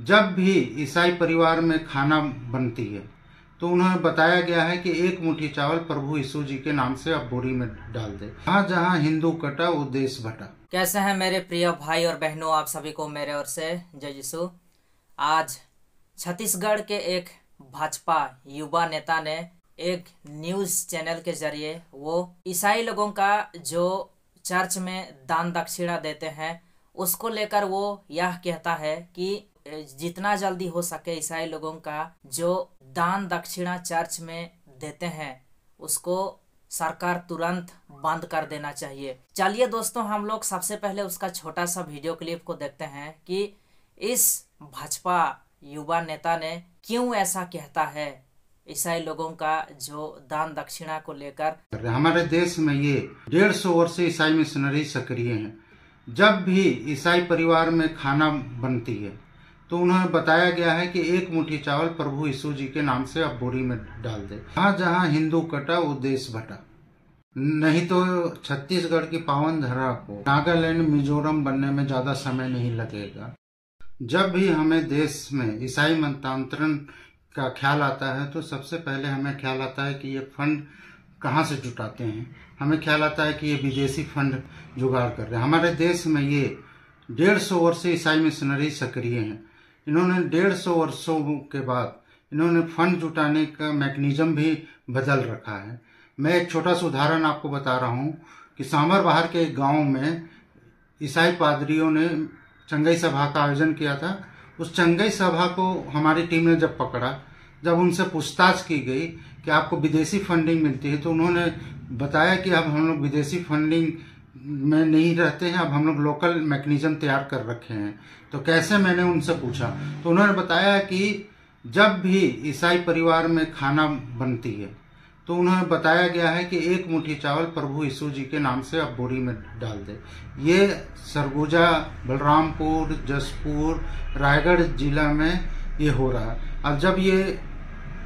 जब भी ईसाई परिवार में खाना बनती है तो उन्हें बताया गया है कि एक मुट्ठी चावल प्रभु यीशु जी के नाम से आप बोरी में डाल दे जहाँ जहाँ हिंदू कटा वो देश भटा कैसे हैं मेरे प्रिय भाई और बहनों आप सभी को मेरे ओर से जय यीशु आज छत्तीसगढ़ के एक भाजपा युवा नेता ने एक न्यूज चैनल के जरिए वो ईसाई लोगों का जो चर्च में दान दक्षिणा देते हैं उसको लेकर वो यह कहता है कि जितना जल्दी हो सके ईसाई लोगों का जो दान दक्षिणा चर्च में देते हैं उसको सरकार तुरंत बंद कर देना चाहिए चलिए दोस्तों हम लोग सबसे पहले उसका छोटा सा वीडियो क्लिप को देखते हैं कि इस भाजपा युवा नेता ने क्यों ऐसा कहता है ईसाई लोगों का जो दान दक्षिणा को लेकर हमारे देश में ये डेढ़ सौ वर्ष ईसाई मिशनरी सक्रिय हैं जब भी ईसाई परिवार में खाना बनती है तो उन्हें बताया गया है कि एक मुट्ठी चावल प्रभु यीशु जी के नाम से आप बोरी में डाल दे जहाँ जहाँ हिंदू कटा वो देश भटा नहीं तो छत्तीसगढ़ की पावन धरा को नागालैंड मिजोरम बनने में ज्यादा समय नहीं लगेगा जब भी हमें देश में ईसाई मतांतरण का ख्याल आता है तो सबसे पहले हमें ख्याल आता है कि ये फंड कहाँ से जुटाते हैं हमें ख्याल आता है कि ये विदेशी फंड जुगाड़ कर रहे हैं हमारे देश में ये डेढ़ सौ वर्ष से ईसाई मिशनरी सक्रिय हैं इन्होंने डेढ़ सौ वर्षों के बाद इन्होंने फंड जुटाने का मैकेनिज्म भी बदल रखा है मैं एक छोटा सा उदाहरण आपको बता रहा हूँ कि सांभर बाहर के एक गांव में ईसाई पादरियों ने चंगई सभा का आयोजन किया था उस चंगई सभा को हमारी टीम ने जब पकड़ा जब उनसे पूछताछ की गई कि आपको विदेशी फंडिंग मिलती है तो उन्होंने बताया कि अब हम लोग विदेशी फंडिंग में नहीं रहते हैं अब हम लोग लोकल मैकेनिज्म तैयार कर रखे हैं तो कैसे मैंने उनसे पूछा तो उन्होंने बताया कि जब भी ईसाई परिवार में खाना बनती है तो उन्होंने बताया गया है कि एक मुट्ठी चावल प्रभु यीशु जी के नाम से आप बोरी में डाल दें ये सरगुजा बलरामपुर जसपुर रायगढ़ जिला में ये हो रहा है अब जब ये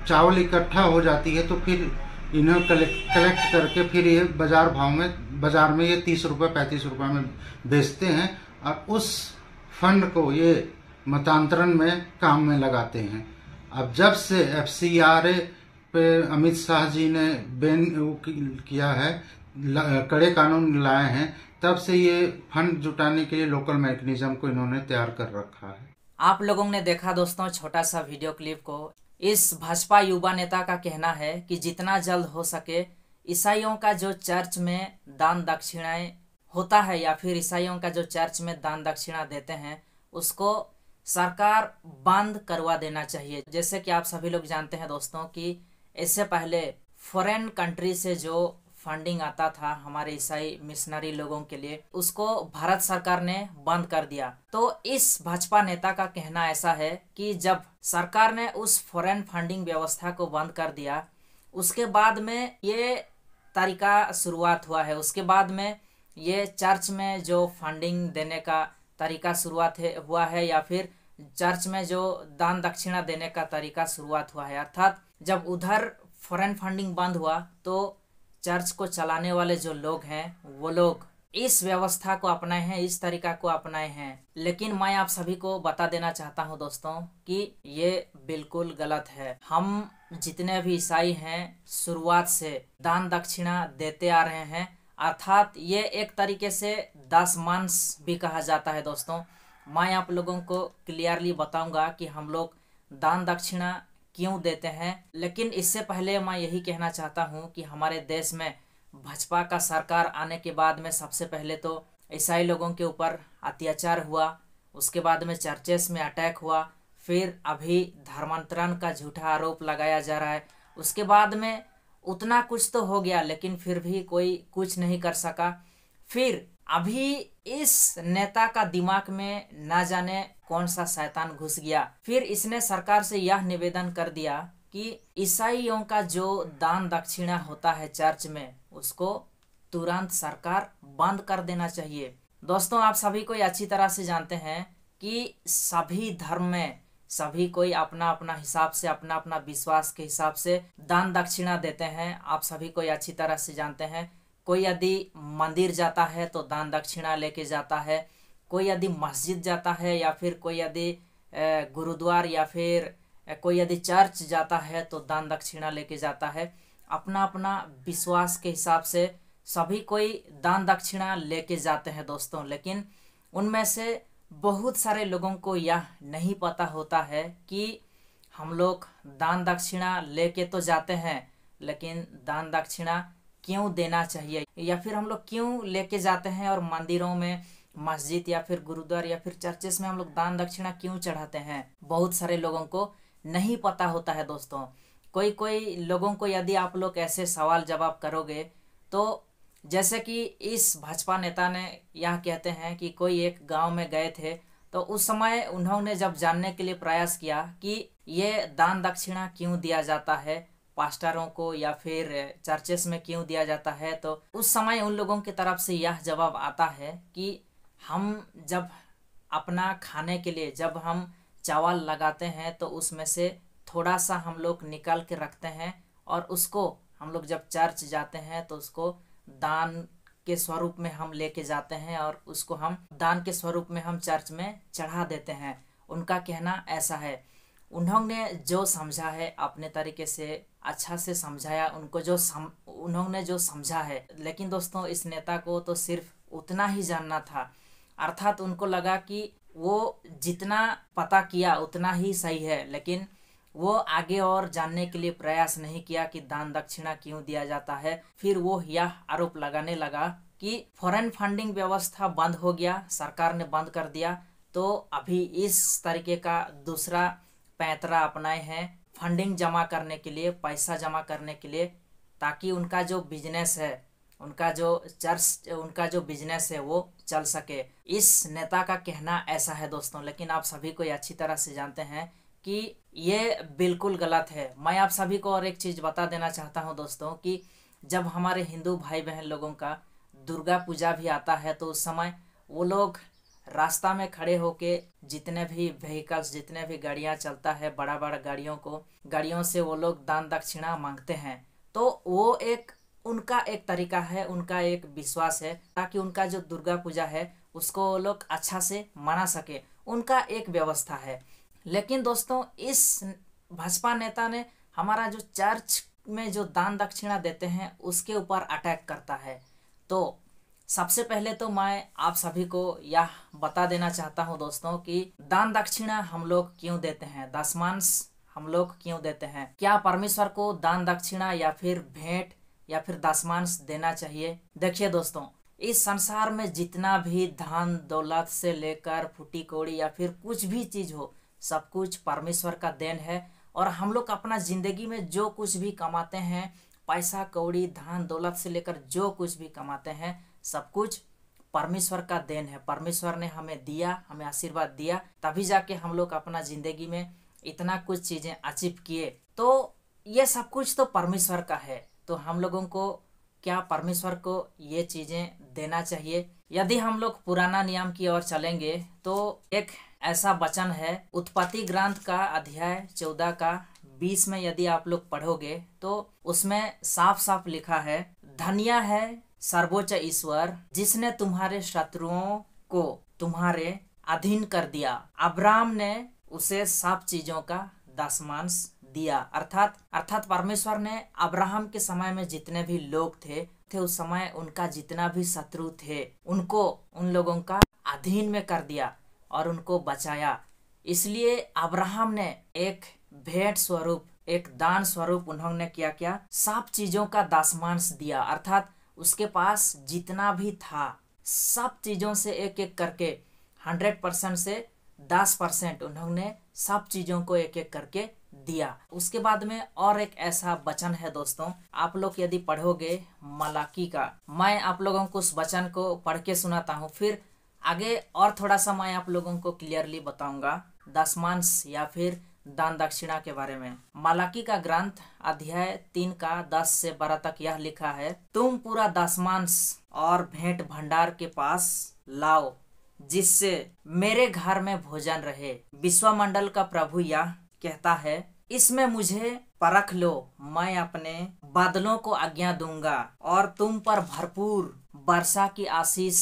चावल इकट्ठा हो जाती है तो फिर इन्हें कलेक्ट कलेक्ट करके फिर ये बाजार भाव में बाजार में ये तीस रुपये पैंतीस रुपये में बेचते हैं और उस फंड को ये मतांतरण में काम में लगाते हैं अब जब से एफ सी आर ए पे अमित शाह जी ने बैन किया है कड़े कानून लाए हैं तब से ये फंड जुटाने के लिए लोकल मैकेनिज्म को इन्होंने तैयार कर रखा है आप लोगों ने देखा दोस्तों छोटा सा वीडियो क्लिप को इस भाजपा युवा नेता का कहना है कि जितना जल्द हो सके ईसाइयों का जो चर्च में दान दक्षिणाएं होता है या फिर ईसाइयों का जो चर्च में दान दक्षिणा देते हैं उसको सरकार बंद करवा देना चाहिए जैसे कि आप सभी लोग जानते हैं दोस्तों कि इससे पहले फॉरेन कंट्री से जो फंडिंग आता था हमारे ईसाई मिशनरी लोगों के लिए उसको भारत सरकार ने बंद कर दिया तो इस भाजपा नेता का कहना ऐसा है कि जब सरकार ने उस फॉरेन फंडिंग व्यवस्था को बंद कर दिया उसके बाद में ये तरीका शुरुआत हुआ है उसके बाद में ये चर्च में जो फंडिंग देने का तरीका शुरुआत हुआ है या फिर चर्च में जो दान दक्षिणा देने का तरीका शुरुआत हुआ है अर्थात जब उधर फॉरेन फंडिंग बंद हुआ तो चर्च को चलाने वाले जो लोग हैं वो लोग इस व्यवस्था को अपनाए हैं इस तरीका को अपनाए हैं लेकिन मैं आप सभी को बता देना चाहता हूं दोस्तों कि ये बिल्कुल गलत है हम जितने भी ईसाई हैं शुरुआत से दान दक्षिणा देते आ रहे हैं अर्थात ये एक तरीके से दस मंस भी कहा जाता है दोस्तों मैं आप लोगों को क्लियरली बताऊंगा कि हम लोग दान दक्षिणा क्यों देते हैं लेकिन इससे पहले मैं यही कहना चाहता हूँ कि हमारे देश में भाजपा का सरकार आने के बाद में सबसे पहले तो ईसाई लोगों के ऊपर अत्याचार हुआ उसके बाद में चर्चेस में अटैक हुआ फिर अभी धर्मांतरण का झूठा आरोप लगाया जा रहा है उसके बाद में उतना कुछ तो हो गया लेकिन फिर भी कोई कुछ नहीं कर सका फिर अभी इस नेता का दिमाग में ना जाने कौन सा शैतान घुस गया फिर इसने सरकार से यह निवेदन कर दिया कि ईसाइयों का जो दान दक्षिणा होता है चर्च में उसको तुरंत सरकार बंद कर देना चाहिए दोस्तों आप सभी को अच्छी तरह से जानते हैं कि सभी धर्म में सभी कोई अपना अपना हिसाब से अपना अपना विश्वास के हिसाब से दान दक्षिणा देते हैं आप सभी को अच्छी तरह से जानते हैं कोई यदि मंदिर जाता है तो दान दक्षिणा लेके जाता है कोई यदि मस्जिद जाता है या फिर कोई यदि गुरुद्वार या फिर कोई यदि चर्च जाता है तो दान दक्षिणा लेके जाता है अपना अपना विश्वास के हिसाब से सभी कोई दान दक्षिणा लेके जाते हैं दोस्तों लेकिन उनमें से बहुत सारे लोगों को यह नहीं पता होता है कि हम लोग दान दक्षिणा लेके तो जाते हैं लेकिन दान दक्षिणा क्यों देना चाहिए या फिर हम लोग क्यों लेके जाते हैं और मंदिरों में मस्जिद या फिर गुरुद्वार या फिर चर्चेस में हम लोग दान दक्षिणा क्यों चढ़ाते हैं बहुत सारे लोगों को नहीं पता होता है दोस्तों कोई कोई लोगों को यदि आप लोग ऐसे सवाल जवाब करोगे तो जैसे कि इस भाजपा नेता ने यह कहते हैं कि कोई एक गांव में गए थे तो उस समय उन्होंने जब जानने के लिए प्रयास किया कि ये दान दक्षिणा क्यों दिया जाता है पास्टरों को या फिर चर्चेस में क्यों दिया जाता है तो उस समय उन लोगों की तरफ से यह जवाब आता है कि हम जब अपना खाने के लिए जब हम चावल लगाते हैं तो उसमें से थोड़ा सा हम लोग निकाल के रखते हैं और उसको हम लोग जब चर्च जाते हैं तो उसको दान के स्वरूप में हम लेके जाते हैं और उसको हम दान के स्वरूप में हम चर्च में चढ़ा देते हैं उनका कहना ऐसा है उन्होंने जो समझा है अपने तरीके से अच्छा से समझाया उनको जो सम उन्होंने जो समझा है लेकिन दोस्तों इस नेता को तो सिर्फ उतना ही जानना था अर्थात उनको लगा कि वो जितना पता किया उतना ही सही है लेकिन वो आगे और जानने के लिए प्रयास नहीं किया कि दान दक्षिणा क्यों दिया जाता है फिर वो यह आरोप लगाने लगा कि फॉरेन फंडिंग व्यवस्था बंद हो गया सरकार ने बंद कर दिया तो अभी इस तरीके का दूसरा पैंतरा अपनाए हैं फंडिंग जमा करने के लिए पैसा जमा करने के लिए ताकि उनका जो बिजनेस है उनका जो चर्च उनका जो बिजनेस है वो चल सके इस नेता का कहना ऐसा है दोस्तों लेकिन आप सभी को ये अच्छी तरह से जानते हैं कि ये बिल्कुल गलत है मैं आप सभी को और एक चीज़ बता देना चाहता हूँ दोस्तों कि जब हमारे हिंदू भाई बहन लोगों का दुर्गा पूजा भी आता है तो उस समय वो लोग रास्ता में खड़े होके जितने भी व्हीकल्स जितने भी गाड़ियाँ चलता है बड़ा बड़ा गाड़ियों को गाड़ियों से वो लोग दान दक्षिणा मांगते हैं तो वो एक उनका एक तरीका है उनका एक विश्वास है ताकि उनका जो दुर्गा पूजा है उसको लोग अच्छा से मना सके उनका एक व्यवस्था है लेकिन दोस्तों इस भाजपा नेता ने हमारा जो चर्च में जो दान दक्षिणा देते हैं उसके ऊपर अटैक करता है तो सबसे पहले तो मैं आप सभी को यह बता देना चाहता हूं दोस्तों कि दान दक्षिणा हम लोग क्यों देते हैं दसमांस हम लोग क्यों देते हैं क्या परमेश्वर को दान दक्षिणा या फिर भेंट या फिर दसमांश देना चाहिए देखिए दोस्तों इस संसार में जितना भी धन दौलत से लेकर फूटी कौड़ी या फिर कुछ भी चीज़ हो सब कुछ परमेश्वर का देन है और हम लोग अपना ज़िंदगी में जो कुछ भी कमाते हैं पैसा कौड़ी धन दौलत से लेकर जो कुछ भी कमाते हैं सब कुछ परमेश्वर का देन है परमेश्वर ने हमें दिया हमें आशीर्वाद दिया तभी जाके हम लोग अपना ज़िंदगी में इतना कुछ चीज़ें अचीव किए तो ये सब कुछ तो परमेश्वर का है तो हम लोगों को क्या परमेश्वर को ये चीज़ें देना चाहिए यदि हम लोग पुराना नियम की ओर चलेंगे तो एक ऐसा वचन है उत्पत्ति ग्रंथ का अध्याय चौदह का बीस में यदि आप लोग पढ़ोगे तो उसमें साफ साफ लिखा है धनिया है सर्वोच्च ईश्वर जिसने तुम्हारे शत्रुओं को तुम्हारे अधीन कर दिया अब्राम ने उसे सब चीजों का दसमांश दिया अर्थात अर्थात परमेश्वर ने अब्राहम के समय में जितने भी लोग थे थे उस समय उनका जितना भी शत्रु थे उनको उन लोगों का अधीन में कर दिया और उनको बचाया इसलिए अब्राहम ने एक भेंट स्वरूप एक दान स्वरूप उन्होंने किया क्या सब चीजों का दासमांस दिया अर्थात उसके पास जितना भी था सब चीजों से एक एक करके हंड्रेड परसेंट से दस परसेंट उन्होंने सब चीजों को एक एक करके दिया उसके बाद में और एक ऐसा वचन है दोस्तों आप लोग यदि पढ़ोगे मलाकी का मैं आप लोगों को उस वचन को पढ़ के सुनाता हूँ फिर आगे और थोड़ा सा मैं आप लोगों को क्लियरली बताऊंगा दसमांस या फिर दान दक्षिणा के बारे में मालाकी का ग्रंथ अध्याय तीन का दस से बारह तक यह लिखा है तुम पूरा दसमांस और भेंट भंडार के पास लाओ जिससे मेरे घर में भोजन रहे मंडल का प्रभु यह कहता है इसमें मुझे परख लो मैं अपने बादलों को आज्ञा दूंगा और तुम पर भरपूर वर्षा की आशीष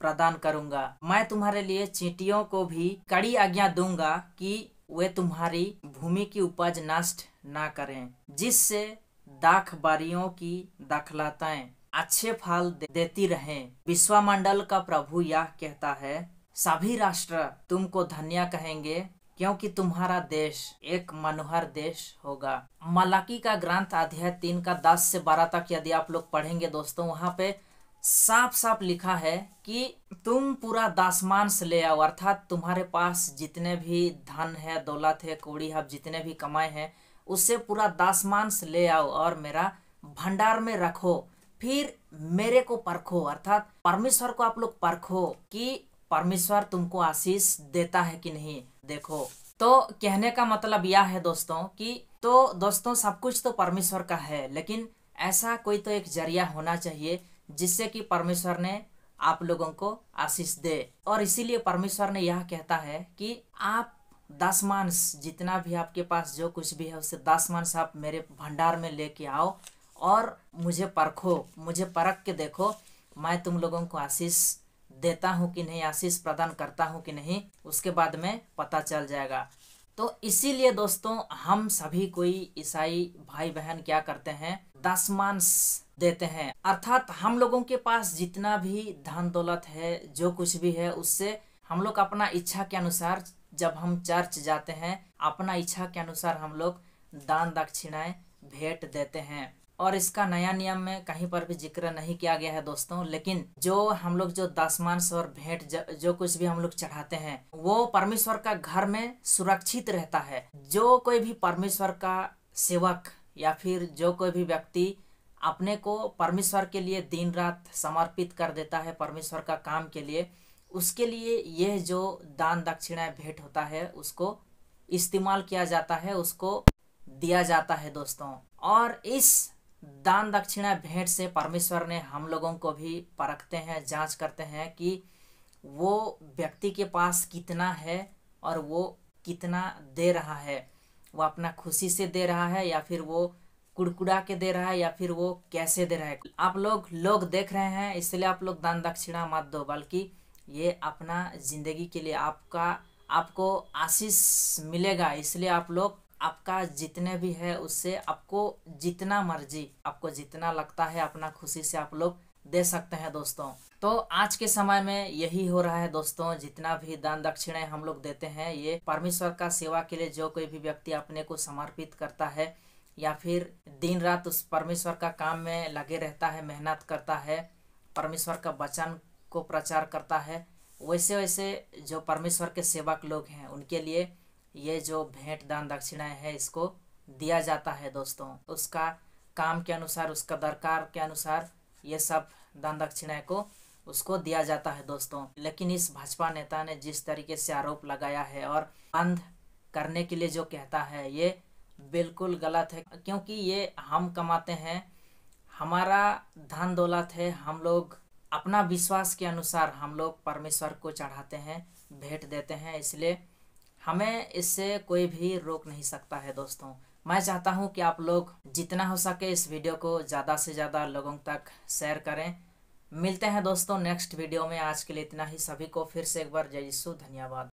प्रदान करूंगा मैं तुम्हारे लिए चींटियों को भी कड़ी आज्ञा दूंगा कि वे तुम्हारी भूमि की उपज नष्ट ना करें जिससे दाख बारियों की दाखलताएं अच्छे फल दे, देती रहें विश्वामंडल का प्रभु यह कहता है सभी राष्ट्र तुमको धन्य कहेंगे क्योंकि तुम्हारा देश एक मनोहर देश होगा मलाकी का ग्रंथ अध्याय तीन का दस से बारह तक यदि आप लोग पढ़ेंगे दोस्तों वहां पे साफ साफ लिखा है कि तुम पूरा दासमांस ले आओ अर्थात तुम्हारे पास जितने भी धन है दौलत है कौड़ी है जितने भी कमाए हैं उससे पूरा दासमांस ले आओ और मेरा भंडार में रखो फिर मेरे को परखो अर्थात परमेश्वर को आप लोग परखो कि परमेश्वर तुमको आशीष देता है कि नहीं देखो तो कहने का मतलब यह है दोस्तों कि तो दोस्तों सब कुछ तो परमेश्वर का है लेकिन ऐसा कोई तो एक जरिया होना चाहिए जिससे कि परमेश्वर ने आप लोगों को आशीष दे और इसीलिए परमेश्वर ने यह कहता है कि आप दस मांस जितना भी आपके पास जो कुछ भी है उसे दस मांस आप मेरे भंडार में लेके आओ और मुझे परखो मुझे परख के देखो मैं तुम लोगों को आशीष देता हूँ कि नहीं आशीष प्रदान करता हूँ कि नहीं उसके बाद में पता चल जाएगा तो इसीलिए दोस्तों हम सभी कोई ईसाई भाई बहन क्या करते हैं दसमांश देते हैं अर्थात हम लोगों के पास जितना भी धन दौलत है जो कुछ भी है उससे हम लोग अपना इच्छा के अनुसार जब हम चर्च जाते हैं अपना इच्छा के अनुसार हम लोग दान दक्षिणाएं भेंट देते हैं और इसका नया नियम में कहीं पर भी जिक्र नहीं किया गया है दोस्तों लेकिन जो हम लोग जो दासमांस और भेंट जो कुछ भी हम लोग चढ़ाते हैं वो परमेश्वर का घर में सुरक्षित रहता है जो कोई भी परमेश्वर का सेवक या फिर जो कोई भी व्यक्ति अपने को परमेश्वर के लिए दिन रात समर्पित कर देता है परमेश्वर का काम के लिए उसके लिए यह जो दान दक्षिणा भेंट होता है उसको इस्तेमाल किया जाता है उसको दिया जाता है दोस्तों और इस दान दक्षिणा भेंट से परमेश्वर ने हम लोगों को भी परखते हैं जांच करते हैं कि वो व्यक्ति के पास कितना है और वो कितना दे रहा है वो अपना खुशी से दे रहा है या फिर वो कुड़कुड़ा के दे रहा है या फिर वो कैसे दे रहा है आप लोग लोग देख रहे हैं इसलिए आप लोग दान दक्षिणा मत दो बल्कि ये अपना ज़िंदगी के लिए आपका आपको आशीष मिलेगा इसलिए आप लोग आपका जितने भी है उससे आपको जितना मर्जी आपको जितना लगता है अपना खुशी से आप लोग दे सकते हैं दोस्तों तो आज के समय में यही हो रहा है दोस्तों जितना भी दान दक्षिणाएं हम लोग देते हैं ये परमेश्वर का सेवा के लिए जो कोई भी व्यक्ति अपने को समर्पित करता है या फिर दिन रात उस परमेश्वर का काम में लगे रहता है मेहनत करता है परमेश्वर का वचन को प्रचार करता है वैसे वैसे जो परमेश्वर के सेवक लोग हैं उनके लिए ये जो भेंट दान दक्षिणाएं है इसको दिया जाता है दोस्तों उसका काम के अनुसार उसका दरकार के अनुसार ये सब दान दक्षिणाएं को उसको दिया जाता है दोस्तों लेकिन इस भाजपा नेता ने जिस तरीके से आरोप लगाया है और बंद करने के लिए जो कहता है ये बिल्कुल गलत है क्योंकि ये हम कमाते हैं हमारा धन दौलत है हम लोग अपना विश्वास के अनुसार हम लोग परमेश्वर को चढ़ाते हैं भेंट देते हैं इसलिए हमें इससे कोई भी रोक नहीं सकता है दोस्तों मैं चाहता हूं कि आप लोग जितना हो सके इस वीडियो को ज़्यादा से ज़्यादा लोगों तक शेयर करें मिलते हैं दोस्तों नेक्स्ट वीडियो में आज के लिए इतना ही सभी को फिर से एक बार जय यीशु धन्यवाद